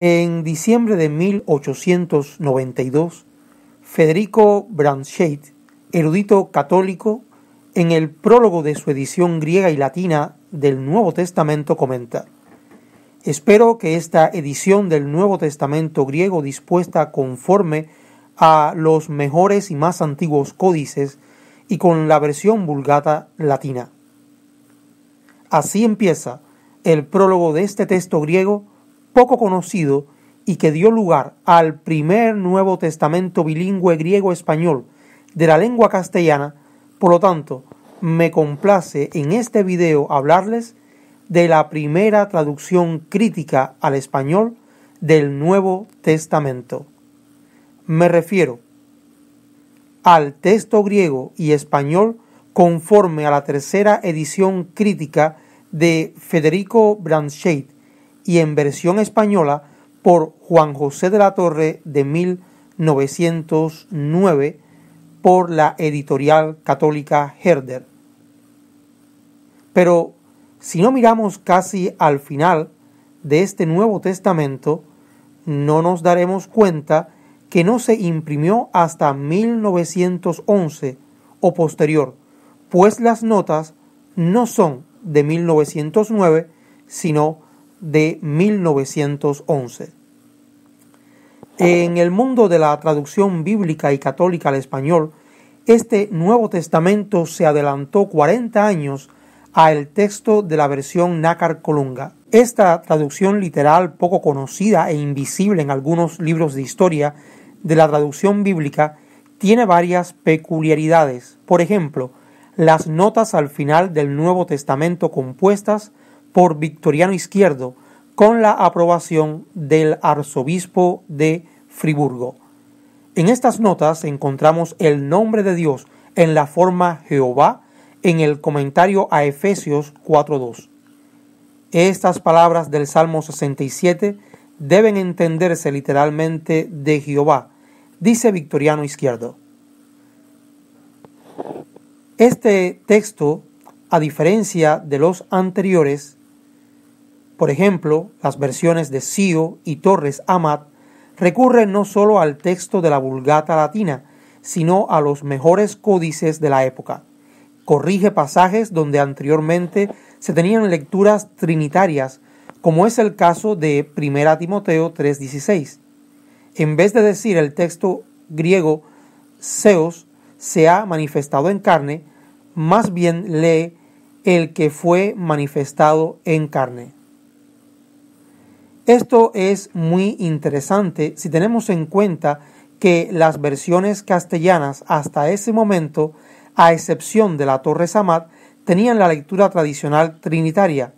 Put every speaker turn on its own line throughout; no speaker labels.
En diciembre de 1892, Federico Brandsheid, erudito católico, en el prólogo de su edición griega y latina del Nuevo Testamento comenta, Espero que esta edición del Nuevo Testamento griego dispuesta conforme a los mejores y más antiguos códices y con la versión vulgata latina. Así empieza el prólogo de este texto griego poco conocido y que dio lugar al primer Nuevo Testamento bilingüe griego-español de la lengua castellana, por lo tanto, me complace en este video hablarles de la primera traducción crítica al español del Nuevo Testamento. Me refiero al texto griego y español conforme a la tercera edición crítica de Federico Brandscheid y en versión española por Juan José de la Torre de 1909 por la editorial católica Herder. Pero si no miramos casi al final de este Nuevo Testamento, no nos daremos cuenta que no se imprimió hasta 1911 o posterior, pues las notas no son de 1909, sino de 1911. En el mundo de la traducción bíblica y católica al español, este Nuevo Testamento se adelantó 40 años al texto de la versión Nácar Colunga. Esta traducción literal poco conocida e invisible en algunos libros de historia de la traducción bíblica tiene varias peculiaridades. Por ejemplo, las notas al final del Nuevo Testamento compuestas por Victoriano Izquierdo con la aprobación del arzobispo de Friburgo. En estas notas encontramos el nombre de Dios en la forma Jehová en el comentario a Efesios 4.2. Estas palabras del Salmo 67 deben entenderse literalmente de Jehová, dice Victoriano Izquierdo. Este texto, a diferencia de los anteriores, por ejemplo, las versiones de Sio y Torres Amat recurren no solo al texto de la Vulgata latina, sino a los mejores códices de la época. Corrige pasajes donde anteriormente se tenían lecturas trinitarias, como es el caso de 1 Timoteo 3:16. En vez de decir el texto griego Seos, se ha manifestado en carne, más bien lee el que fue manifestado en carne. Esto es muy interesante si tenemos en cuenta que las versiones castellanas hasta ese momento, a excepción de la Torre Samad, tenían la lectura tradicional trinitaria,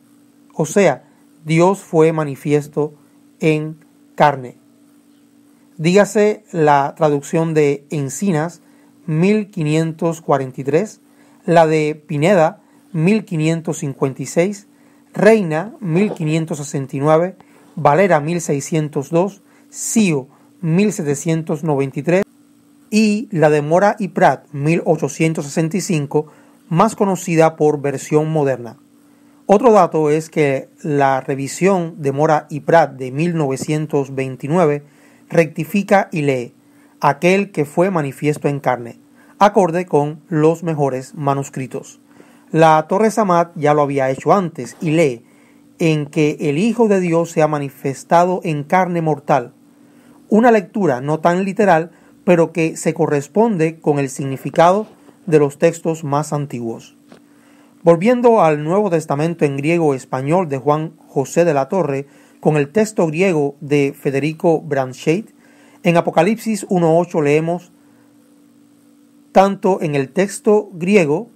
o sea, Dios fue manifiesto en carne. Dígase la traducción de Encinas 1543, la de Pineda 1556, Reina 1569, Valera 1602, SIO 1793 y la de Mora y Prat 1865, más conocida por versión moderna. Otro dato es que la revisión de Mora y Prat de 1929 rectifica y lee aquel que fue manifiesto en carne, acorde con los mejores manuscritos. La Torre Samad ya lo había hecho antes y lee en que el Hijo de Dios se ha manifestado en carne mortal. Una lectura no tan literal, pero que se corresponde con el significado de los textos más antiguos. Volviendo al Nuevo Testamento en griego español de Juan José de la Torre, con el texto griego de Federico Bransheit, en Apocalipsis 1.8 leemos, tanto en el texto griego,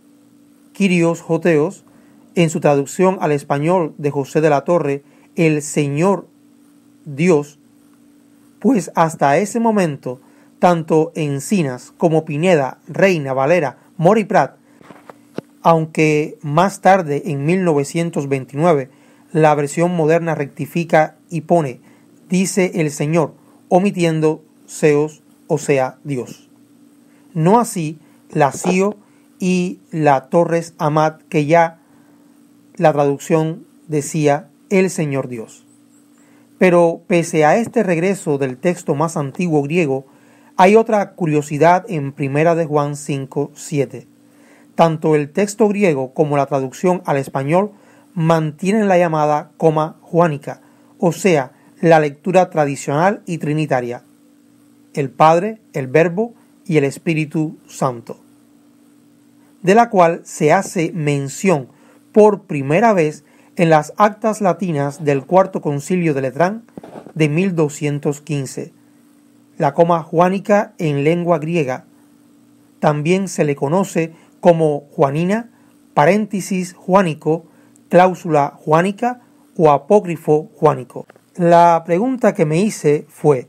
Kyrios Joteos, en su traducción al español de José de la Torre, el Señor Dios, pues hasta ese momento, tanto Encinas como Pineda, Reina, Valera, Mori Prat, aunque más tarde, en 1929, la versión moderna rectifica y pone, dice el Señor, omitiendo Seos o sea, Dios. No así la CIO y la Torres Amat, que ya la traducción decía el Señor Dios. Pero pese a este regreso del texto más antiguo griego, hay otra curiosidad en Primera de Juan 5, 7. Tanto el texto griego como la traducción al español mantienen la llamada coma juánica, o sea, la lectura tradicional y trinitaria, el Padre, el Verbo y el Espíritu Santo, de la cual se hace mención por primera vez en las actas latinas del Cuarto Concilio de Letrán de 1215. La coma juánica en lengua griega también se le conoce como juanina, paréntesis juánico, cláusula juánica o apócrifo juánico. La pregunta que me hice fue,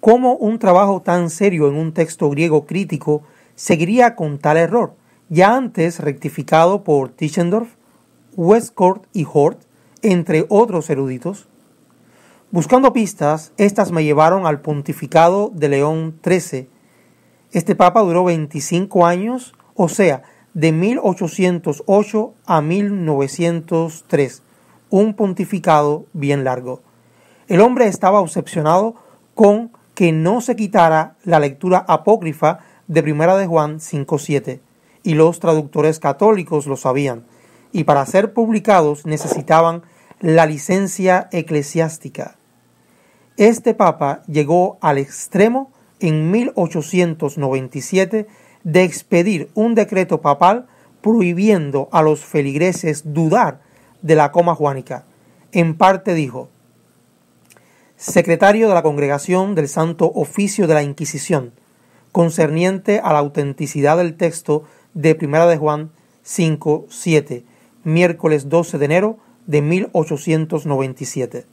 ¿cómo un trabajo tan serio en un texto griego crítico seguiría con tal error, ya antes rectificado por Tischendorf? Westcourt y Hort, entre otros eruditos. Buscando pistas, estas me llevaron al pontificado de León XIII. Este papa duró 25 años, o sea, de 1808 a 1903, un pontificado bien largo. El hombre estaba obsesionado con que no se quitara la lectura apócrifa de Primera de Juan 5.7, y los traductores católicos lo sabían y para ser publicados necesitaban la licencia eclesiástica. Este papa llegó al extremo en 1897 de expedir un decreto papal prohibiendo a los feligreses dudar de la coma juánica. En parte dijo, secretario de la Congregación del Santo Oficio de la Inquisición, concerniente a la autenticidad del texto de Primera de Juan 5, 7, miércoles 12 de enero de 1897.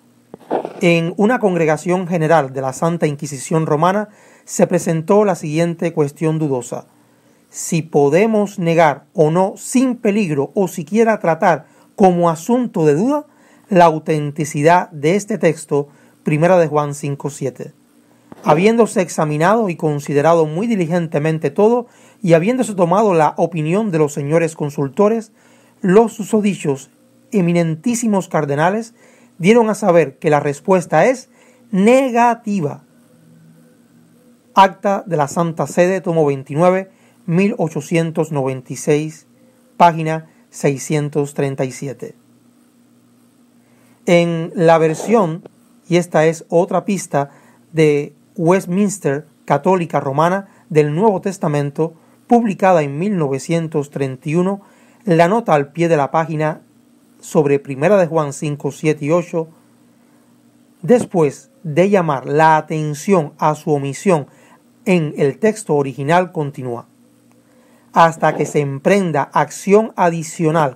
En una congregación general de la Santa Inquisición romana se presentó la siguiente cuestión dudosa. Si podemos negar o no sin peligro o siquiera tratar como asunto de duda la autenticidad de este texto, primera de Juan 5.7. Habiéndose examinado y considerado muy diligentemente todo, y habiéndose tomado la opinión de los señores consultores, los susodichos eminentísimos cardenales dieron a saber que la respuesta es negativa. Acta de la Santa Sede, tomo 29, 1896, página 637. En la versión, y esta es otra pista de Westminster Católica Romana del Nuevo Testamento, publicada en 1931, la nota al pie de la página sobre Primera de Juan 5, 7 y 8, después de llamar la atención a su omisión en el texto original, continúa, hasta que se emprenda acción adicional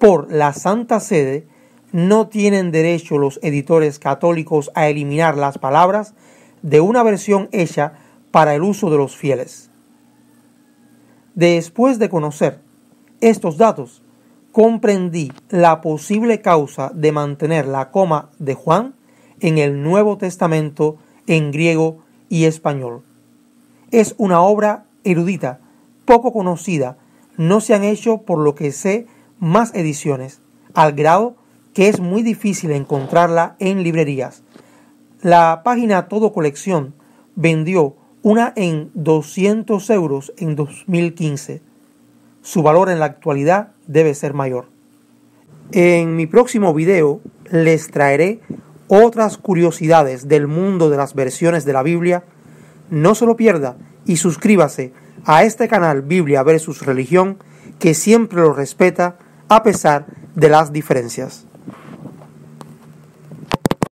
por la Santa Sede, no tienen derecho los editores católicos a eliminar las palabras de una versión hecha para el uso de los fieles. Después de conocer estos datos, comprendí la posible causa de mantener la coma de Juan en el Nuevo Testamento en griego y español. Es una obra erudita, poco conocida, no se han hecho, por lo que sé, más ediciones, al grado que es muy difícil encontrarla en librerías. La página Todo Colección vendió una en 200 euros en 2015 su valor en la actualidad debe ser mayor. En mi próximo video les traeré otras curiosidades del mundo de las versiones de la Biblia. No se lo pierda y suscríbase a este canal Biblia versus Religión que siempre lo respeta a pesar de las diferencias.